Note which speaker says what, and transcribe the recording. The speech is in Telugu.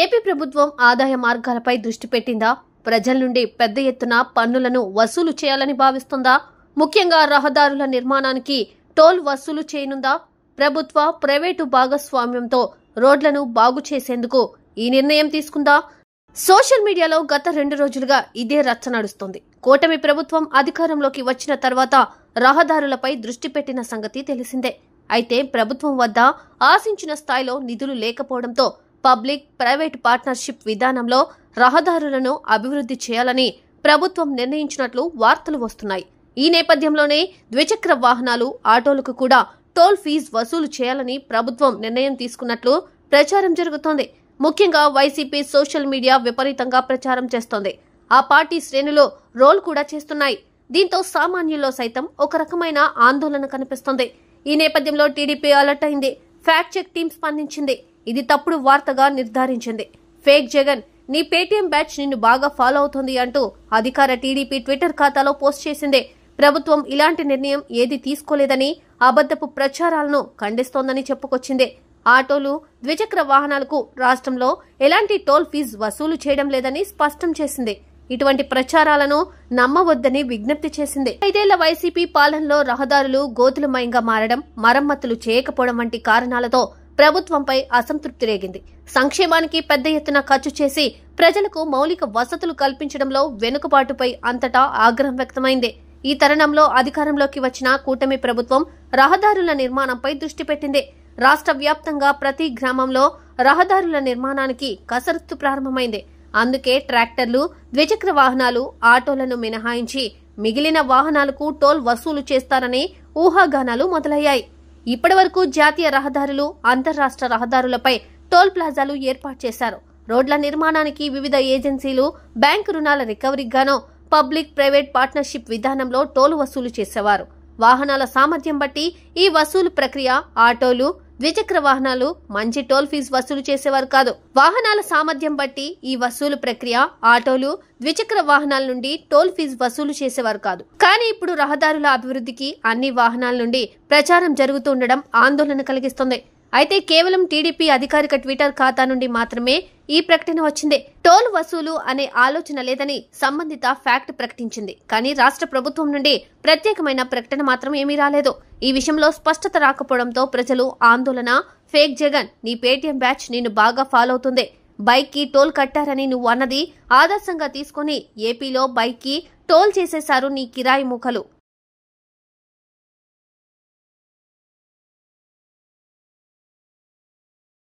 Speaker 1: ఏపీ ప్రభుత్వం ఆదాయ మార్గాలపై దృష్టి పెట్టిందా ప్రజల నుండి పెద్ద ఎత్తున పన్నులను వసూలు చేయాలని భావిస్తుందా ముఖ్యంగా రహదారుల నిర్మాణానికి టోల్ వసూలు చేయనుందా ప్రభుత్వ ప్రైవేటు భాగస్వామ్యంతో రోడ్లను బాగు చేసేందుకు ఈ నిర్ణయం తీసుకుందా సోషల్ మీడియాలో గత రెండు రోజులుగా ఇదే రచ్చ నడుస్తుంది కూటమి ప్రభుత్వం అధికారంలోకి వచ్చిన తర్వాత రహదారులపై దృష్టి పెట్టిన సంగతి తెలిసిందే అయితే ప్రభుత్వం వద్ద ఆశించిన స్థాయిలో నిధులు లేకపోవడంతో పబ్లిక్ ప్రైవేట్ పార్ట్నర్షిప్ విధానంలో రహదారులను అభివృద్ధి చేయాలని ప్రభుత్వం నిర్ణయించినట్లు వార్తలు వస్తున్నాయి ఈ నేపథ్యంలోనే ద్విచక్ర వాహనాలు ఆటోలకు కూడా టోల్ ఫీజు వసూలు చేయాలని ప్రభుత్వం నిర్ణయం తీసుకున్నట్లు ప్రచారం జరుగుతోంది ముఖ్యంగా వైసీపీ సోషల్ మీడియా విపరీతంగా ప్రచారం చేస్తోంది ఆ పార్టీ శ్రేణులు రోల్ కూడా చేస్తున్నాయి దీంతో సామాన్యుల్లో సైతం ఒక రకమైన ఆందోళన కనిపిస్తోంది ఈ నేపథ్యంలో టీడీపీ అలర్ట్ అయింది ఫ్యాక్ట్ చెక్ టీం స్పందించింది ఇది తప్పుడు వార్తగా నిర్ధారించింది ఫేక్ జగన్ నీ పేటీఎం బ్యాచ్ నిన్ను బాగా ఫాలో అవుతుంది అంటూ అధికార టీడీపీ ట్విట్టర్ ఖాతాలో పోస్ట్ చేసింది ప్రభుత్వం ఇలాంటి నిర్ణయం ఏది తీసుకోలేదని అబద్దపు ప్రచారాలను ఖండిస్తోందని చెప్పుకొచ్చింది ఆటోలు ద్విచక్ర వాహనాలకు రాష్ట్రంలో ఎలాంటి టోల్ ఫీజు వసూలు చేయడం లేదని స్పష్టం చేసింది ఇటువంటి ప్రచారాలను నమ్మవద్దని విజ్ఞప్తి చేసింది ఐదేళ్ల వైసీపీ పాలనలో రహదారులు గోతులమయంగా మారడం మరమ్మతులు చేయకపోవడం వంటి కారణాలతో ప్రభుత్వంపై అసంతృప్తి రేగింది సంక్షేమానికి పెద్ద ఎత్తున ఖర్చు చేసి ప్రజలకు మౌలిక వసతులు కల్పించడంలో వెనుకబాటుపై అంతటా ఆగ్రహం వ్యక్తమైంది ఈ తరుణంలో అధికారంలోకి వచ్చిన కూటమి ప్రభుత్వం రహదారుల నిర్మాణంపై దృష్టి పెట్టింది రాష్ట్ర వ్యాప్తంగా ప్రతి గ్రామంలో రహదారుల నిర్మాణానికి కసరత్తు ప్రారంభమైంది అందుకే ట్రాక్టర్లు ద్విచక్ర వాహనాలు ఆటోలను మినహాయించి మిగిలిన వాహనాలకు టోల్ వసూలు చేస్తారని ఊహాగానాలు మొదలయ్యాయి ఇప్పటి వరకు జాతీయ రహదారులు అంతర్రాష్ట్ర రహదారులపై టోల్ ప్లాజాలు ఏర్పాటు చేశారు రోడ్ల నిర్మాణానికి వివిధ ఏజెన్సీలు బ్యాంకు రుణాల రికవరీగానో పబ్లిక్ ప్రైవేట్ పార్ట్నర్షిప్ విధానంలో టోలు వసూలు చేసేవారు వాహనాల సామర్థ్యం బట్టి ఈ వసూలు ప్రక్రియ ఆటోలు ద్విచక్ర వాహనాలు మంచి టోల్ ఫీజు వసూలు చేసేవారు కాదు వాహనాల సామర్థ్యం బట్టి ఈ వసూలు ప్రక్రియ ఆటోలు ద్విచక్ర వాహనాల నుండి టోల్ ఫీజు వసూలు చేసేవారు కాదు కానీ ఇప్పుడు రహదారుల అభివృద్ధికి అన్ని వాహనాల నుండి ప్రచారం జరుగుతుండడం ఆందోళన కలిగిస్తుంది అయితే కేవలం టీడీపీ అధికారిక ట్విట్టర్ ఖాతా నుండి మాత్రమే ఈ ప్రకటన వచ్చింది టోల్ వసూలు అనే ఆలోచన లేదని సంబంధిత ఫ్యాక్ట్ ప్రకటించింది కానీ రాష్ట్ర ప్రభుత్వం నుండి ప్రత్యేకమైన ప్రకటన మాత్రం ఏమీ రాలేదు ఈ విషయంలో స్పష్టత రాకపోవడంతో ప్రజలు ఆందోళన ఫేక్ జగన్ నీ పేటీఎం బ్యాచ్ నిన్ను బాగా ఫాలో అవుతుంది బైక్కి టోల్ కట్టారని నువ్వు అన్నది ఆదర్శంగా తీసుకుని ఏపీలో బైక్కి టోల్ చేసేశారు నీ కిరాయి ముఖలు